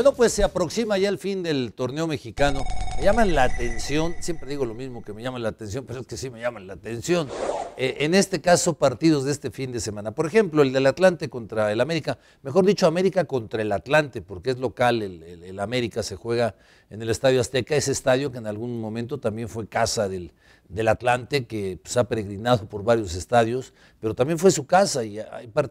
Bueno, pues se aproxima ya el fin del torneo mexicano. Me llaman la atención, siempre digo lo mismo que me llaman la atención, pero es que sí me llaman la atención. Eh, en este caso, partidos de este fin de semana. Por ejemplo, el del Atlante contra el América, mejor dicho, América contra el Atlante, porque es local, el, América se juega en el Estadio Azteca, ese estadio que en algún momento también fue casa del, Atlante, que se pues, ha peregrinado por varios estadios, pero también fue su casa y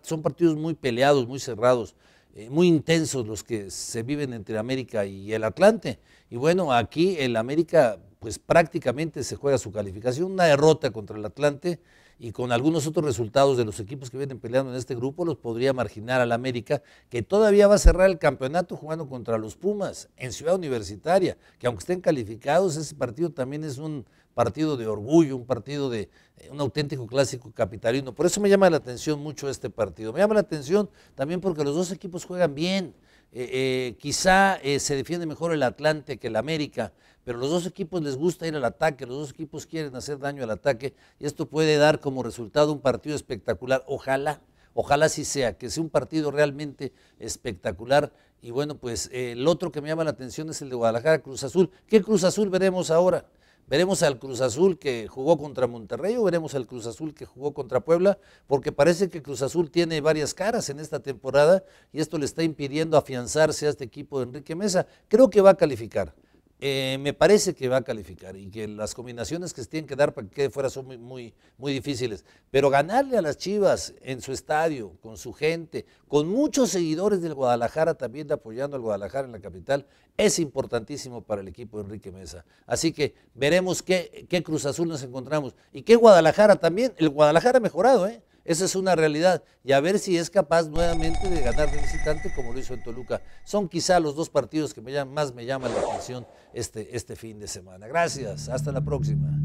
son partidos muy peleados, muy cerrados. Eh, muy intensos los que se viven entre América y el Atlante. Y bueno, aquí en América pues prácticamente se juega su calificación, una derrota contra el Atlante y con algunos otros resultados de los equipos que vienen peleando en este grupo los podría marginar al América, que todavía va a cerrar el campeonato jugando contra los Pumas en Ciudad Universitaria, que aunque estén calificados, ese partido también es un partido de orgullo, un partido de eh, un auténtico clásico capitalino. Por eso me llama la atención mucho este partido. Me llama la atención también porque los dos equipos juegan bien. Eh, eh, quizá se defiende mejor el Atlante que el América, pero los dos equipos les gusta ir al ataque, los dos equipos quieren hacer daño al ataque y esto puede dar como resultado un partido espectacular. Ojalá, ojalá sí sea, que sea un partido realmente espectacular. Y bueno, pues el otro que me llama la atención es el de Guadalajara Cruz Azul. ¿Qué Cruz Azul veremos ahora? ¿Veremos al Cruz Azul que jugó contra Monterrey o veremos al Cruz Azul que jugó contra Puebla? Porque parece que Cruz Azul tiene varias caras en esta temporada y esto le está impidiendo afianzarse a este equipo de Enrique Mesa. Creo que va a calificar. Eh, me parece que va a calificar y que las combinaciones que se tienen que dar para que quede fuera son muy, muy, difíciles. Pero ganarle a las Chivas en su estadio, con su gente, con muchos seguidores del Guadalajara también apoyando al Guadalajara en la capital, es importantísimo para el equipo de Enrique Mesa. Así que veremos qué, qué Cruz Azul nos encontramos y qué Guadalajara también. El Guadalajara ha mejorado, ¿eh? Esa es una realidad. Y a ver si es capaz nuevamente de ganar de visitante como lo hizo en Toluca. Son quizá los dos partidos que más me llaman la atención este, este fin de semana. Gracias. Hasta la próxima.